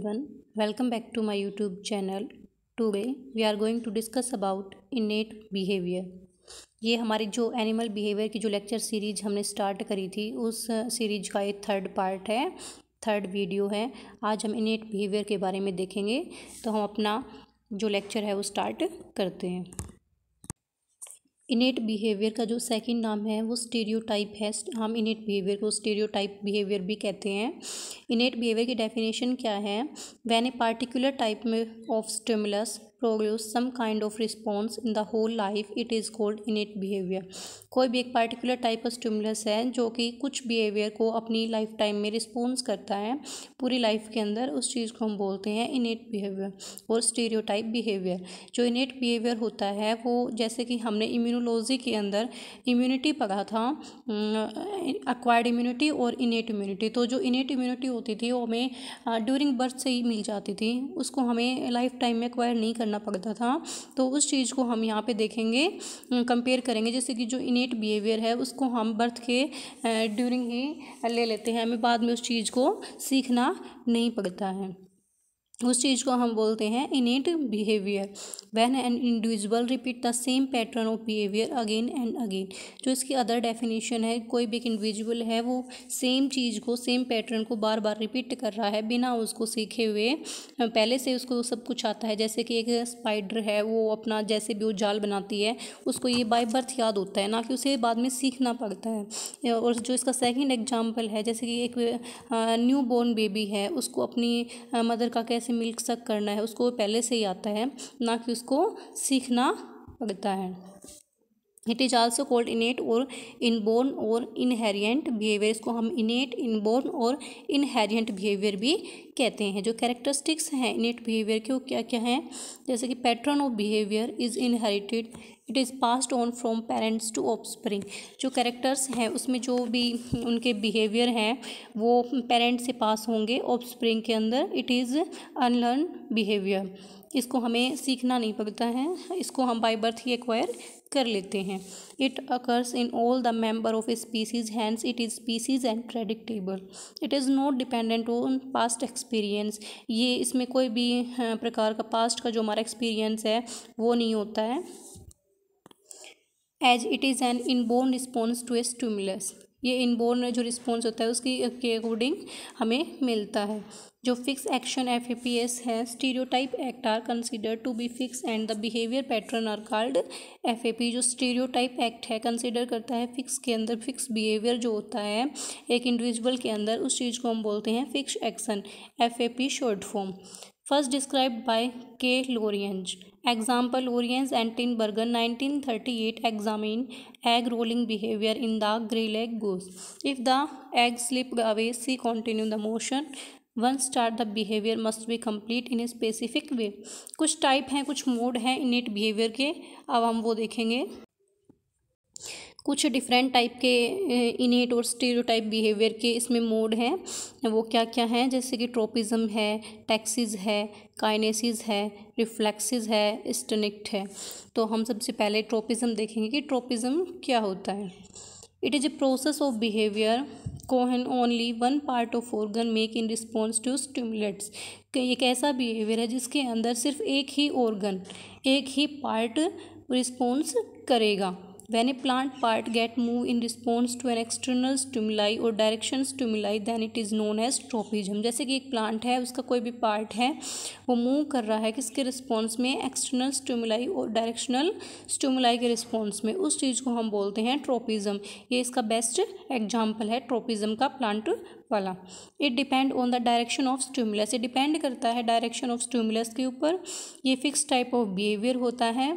everyone welcome back to my youtube channel today we are going to discuss about innate behavior ये हमारी जो animal behaviour की जो lecture series हमने start करी थी उस सीरीज का एक थर्ड पार्ट है थर्ड वीडियो है आज हम इनेट बिहेवियर के बारे में देखेंगे तो हम अपना जो लेक्चर है वो स्टार्ट करते हैं इनेट बिहेवियर का जो सेकंड नाम है वो स्टेरियोटाइप है हम इनेट बिहेवियर को स्टेरियोटाइप बिहेवियर भी कहते हैं इनेट बिहेवियर की डेफिनेशन क्या है वैन ए पार्टिकुलर टाइप में of stimulus produce some kind of response in the whole life it is called innate behavior कोई भी एक particular type का stimulus है जो कि कुछ behavior को अपनी life time में response करता है पूरी life के अंदर उस चीज़ को हम बोलते हैं innate behavior और stereotype behavior जो innate behavior होता है वो जैसे कि हमने immunology के अंदर immunity पढ़ा था acquired immunity और innate immunity तो जो innate immunity होती थी वो हमें ड्यूरिंग बर्थ से ही मिल जाती थी उसको हमें लाइफ टाइम में एक्वायर नहीं करना करना पड़ता था तो उस चीज़ को हम यहाँ पे देखेंगे कंपेयर करेंगे जैसे कि जो इनेट बिहेवियर है उसको हम बर्थ के ड्यूरिंग ही ले लेते हैं हमें बाद में उस चीज़ को सीखना नहीं पड़ता है उस चीज़ को हम बोलते हैं innate behaviour when an individual repeat the same pattern of behaviour again and again जो इसकी अदर डेफिनेशन है कोई भी एक इंडिविजुअल है वो सेम चीज़ को सेम पैटर्न को बार बार रिपीट कर रहा है बिना उसको सीखे हुए पहले से उसको सब कुछ आता है जैसे कि एक स्पाइडर है वो अपना जैसे भी वो जाल बनाती है उसको ये बाई बर्थ याद होता है ना कि उसे बाद में सीखना पड़ता है और जो इसका सेकेंड एग्जाम्पल है जैसे कि एक न्यू बॉर्न बेबी है उसको अपनी मदर का कैसे कैसे मिल्क सक करना है उसको पहले से ही आता है ना कि उसको सीखना पड़ता है it is also called innate और इनबोर्न और इनहेरियंट बिहेवियर इसको हम इनेट इनबोर्न और इनहेरियंट बिहेवियर भी कहते हैं जो कैरेक्टरिस्टिक्स हैं इनेट बिहेवियर के वो क्या क्या हैं जैसे कि pattern of behaviour is inherited it is passed on from parents to spring जो कैरेक्टर्स हैं उसमें जो भी उनके बिहेवियर हैं वो पेरेंट्स से पास होंगे स्प्रिंग के अंदर इट इज़ अनलर्न बिहेवियर इसको हमें सीखना नहीं पड़ता है इसको हम बाई बर्थ ही एक्वायर कर लेते हैं it occurs in all the member of species hence it is species and predictable it is not dependent on past experience ये इसमें कोई भी हाँ, प्रकार का पास्ट का जो हमारा एक्सपीरियंस है वो नहीं होता है as it is an inborn response to a stimulus ये इनबोर्न जो रिस्पॉन्स होता है उसकी के अकॉर्डिंग हमें मिलता है जो fix action F A P S है stereotype act are consider to be fix and the behaviour pattern are called F A P जो स्टीरियोटाइप एक्ट है कंसिडर करता है फिक्स के अंदर फिक्स बिहेवियर जो होता है एक इंडिविजुअल के अंदर उस चीज़ को हम बोलते हैं fix action F A P short form first describe by K Lorenz Example Oriens nineteen thirty 1938 examine egg rolling behaviour in the grey leg goose if the egg slip away she continue the motion once start the behaviour must be complete in a specific way कुछ type हैं कुछ mode हैं init behaviour के अब हम वो देखेंगे कुछ डिफरेंट टाइप के इनेट और स्टीरियोटाइप बिहेवियर के इसमें मोड हैं वो क्या क्या हैं जैसे कि ट्रोपिज़म है टैक्सीज है काइनेसिस है रिफ्लेक्सिस है स्टनिक्ट है तो हम सबसे पहले ट्रोपिज़म देखेंगे कि ट्रोपिज़म क्या होता है it is a process of behaviour कोहन only one part of organ make in response to stimulates एक ऐसा बिहेवियर है जिसके अंदर सिर्फ एक ही ऑर्गन एक ही पार्ट रिस्पॉन्स करेगा When a plant part get moved in response to an external stimuli or direction stimuli, then it is known as tropism. जैसे कि एक plant है उसका कोई भी part है वो move कर रहा है किसके response में external stimuli और directional stimuli के response में उस चीज़ को हम बोलते हैं tropism. ये इसका best example है tropism का plant वाला it depend on the direction of stimulus ये डिपेंड करता है डायरेक्शन ऑफ स्टिमुलस के ऊपर ये फिक्स टाइप ऑफ बिहेवियर होता है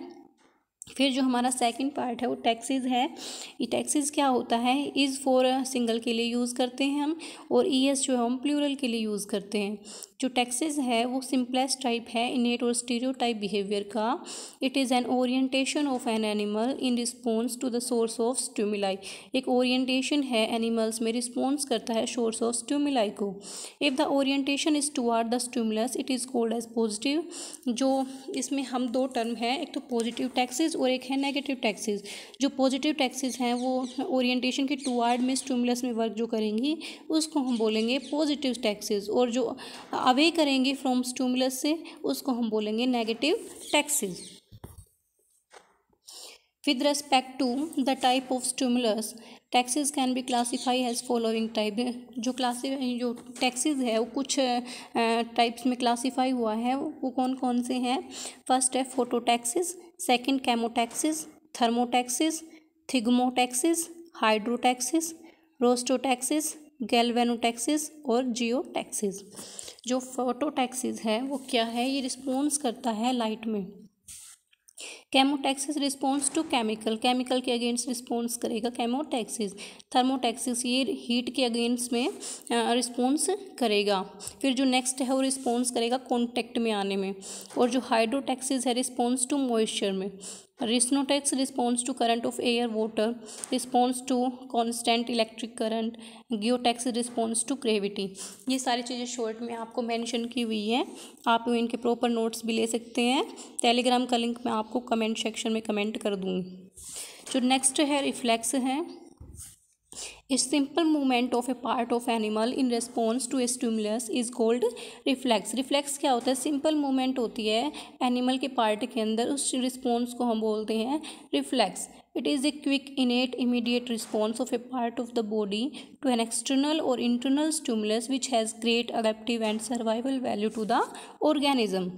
फिर जो हमारा सेकंड पार्ट है वो टैक्सीज है ये टैक्सीज क्या होता है इज़ फॉर सिंगल के लिए यूज़ करते हैं हम और ई e एस जो है हम प्लूरल के लिए यूज़ करते हैं जो टैक्सेस है वो सिंपलेस्ट टाइप है इनेट और स्टीरियो टाइप बिहेवियर का it is an orientation of an animal in response to the source of stimuli एक ओरिएंटेशन है एनिमल्स में रिस्पॉन्स करता है सोर्स ऑफ स्ट्यूमिलाई को if the orientation is toward the stimulus it is called as positive जो इसमें हम दो टर्म है एक तो पॉजिटिव टैक्सेज और एक है नेगेटिव टैक्सेस जो पॉजिटिव टैक्सेस हैं वो ओरिएंटेशन के टूआर्ड में स्टूमुलस में वर्क जो करेंगी उसको हम बोलेंगे पॉजिटिव टैक्सेस और जो अवे करेंगे फ्रॉम स्टूमुलस से उसको हम बोलेंगे negative taxes with respect to the type of stimulus taxes can be classify as following type जो क्लासी जो टैक्सेज है वो कुछ टाइप्स में क्लासीफाई हुआ है वो कौन कौन से हैं फर्स्ट है phototaxis second chemotaxis thermotaxis thigmotaxis hydrotaxis rheotaxis galvanotaxis और जियोटैक्सिस जो फोटोटैक्सिस है वो क्या है ये रिस्पॉन्स करता है लाइट में chemotaxis response to chemical chemical के अगेंस्ट रिस्पॉन्स करेगा कैमोटैक्सिस थर्मोटैक्सिस ये हीट के अगेंस्ट में रिस्पॉन्स करेगा फिर जो नेक्स्ट है वो रिस्पॉन्स करेगा कॉन्टैक्ट में आने में और जो हाइड्रोटैक्सिस है रिस्पॉन्स टू मॉइस्चर में रिस्नोटेक्स टेक्स response to current of air water response to constant electric current geotaxis response to gravity ये सारी चीज़ें शॉर्ट में आपको मेंशन की हुई हैं आप इनके प्रॉपर नोट्स भी ले सकते हैं टेलीग्राम का लिंक मैं आपको कमेंट सेक्शन में कमेंट कर दूँगी जो नेक्स्ट है रिफ्लैक्स है a simple movement of a part of animal in response to a stimulus is called reflex reflex क्या होता है सिंपल मूवमेंट होती है एनिमल के पार्ट के अंदर उस रिस्पॉन्स को हम बोलते हैं reflex it is a quick innate immediate response of a part of the body to an external और internal stimulus which has great adaptive and survival value to the organism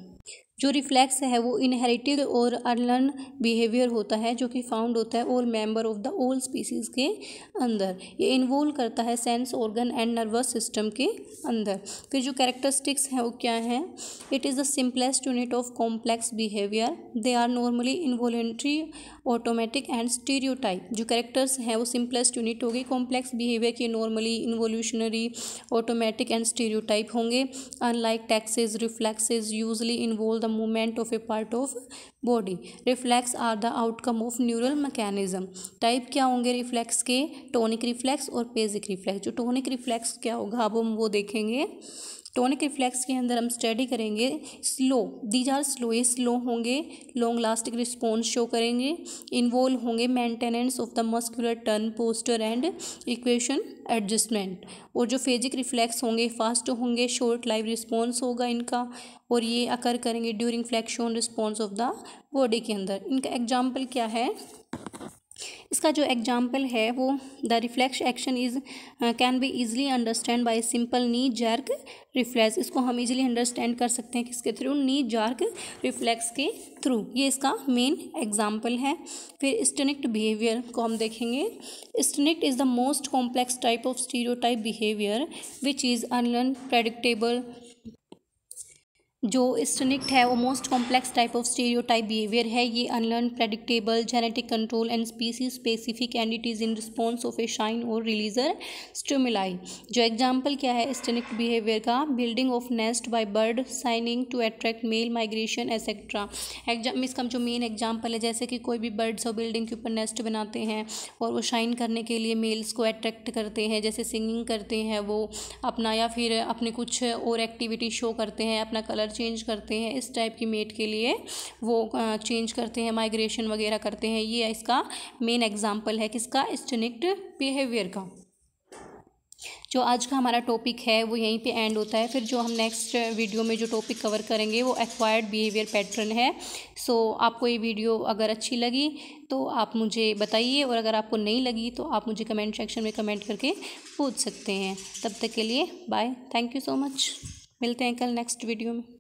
जो reflex है वो inherited और unlearn behaviour होता है जो कि found होता है all member of the old species के अंदर ये इन्वॉल्व करता है sense organ and nervous system के अंदर फिर जो कैरेक्टरिस्टिक्स हैं वो क्या हैं it is the simplest unit of complex behaviour they are normally involuntary automatic and stereotype जो कैरेक्टर्स हैं वो सिंपलेस्ट यूनिट होगी कॉम्प्लेक्स बिहेवियर के normally involuntary automatic and stereotype होंगे unlike taxes reflexes usually involve the movement of a part of body reflex are the outcome of neural mechanism type क्या होंगे reflex के tonic reflex और phasic reflex जो tonic reflex क्या होगा अब हम वो देखेंगे टोनिक रिफ्लेक्स के अंदर हम स्टडी करेंगे स्लो दीज आर स्लो ये स्लो होंगे लॉन्ग लास्टिक रिस्पॉन्स शो करेंगे इन्वॉल्व होंगे maintenance of the muscular tone posture and equation adjustment और जो फेजिक रिफ्लेक्स होंगे फास्ट होंगे शॉर्ट लाइव रिस्पॉन्स होगा इनका और ये अकर करेंगे during flexion response of the body के अंदर इनका एग्जाम्पल क्या है इसका जो एग्जाम्पल है वो the reflex action is can be easily understand by simple knee jerk reflex इसको हम इजीली अंडरस्टैंड कर सकते हैं किसके थ्रू नी जार्क रिफ्लेक्स के थ्रू ये इसका मेन एग्जाम्पल है फिर स्टनिक्ट बिहेवियर को हम देखेंगे instinct is the most complex type of stereotype behaviour which is unlearned predictable जो स्टनिक्ट है वो most complex type of stereotype behaviour है ये unlearned predictable genetic control and species specific and it is in response of a sign or releaser stimuli जो example क्या है instinct behaviour का building of nest by bird singing to attract male migration etcetera exam इसका जो main example है जैसे कि कोई भी बर्ड्स और बिल्डिंग के ऊपर नेस्ट बनाते हैं और वो शाइन करने के लिए मेल्स को अट्रैक्ट करते हैं जैसे सिंगिंग करते हैं वो अपना या फिर अपने कुछ और एक्टिविटी शो करते हैं अपना कलर कलर चेंज करते हैं इस टाइप की मेट के लिए वो चेंज करते हैं माइग्रेशन वगैरह करते हैं ये इसका मेन एग्जाम्पल है किसका स्टनिक्ट बिहेवियर का जो आज का हमारा टॉपिक है वो यहीं पे एंड होता है फिर जो हम नेक्स्ट वीडियो में जो टॉपिक कवर करेंगे वो एक्वायर्ड बिहेवियर पैटर्न है सो so, आपको ये वीडियो अगर अच्छी लगी तो आप मुझे बताइए और अगर आपको नहीं लगी तो आप मुझे कमेंट सेक्शन में कमेंट करके पूछ सकते हैं तब तक के लिए bye thank you so much मिलते हैं कल नेक्स्ट वीडियो में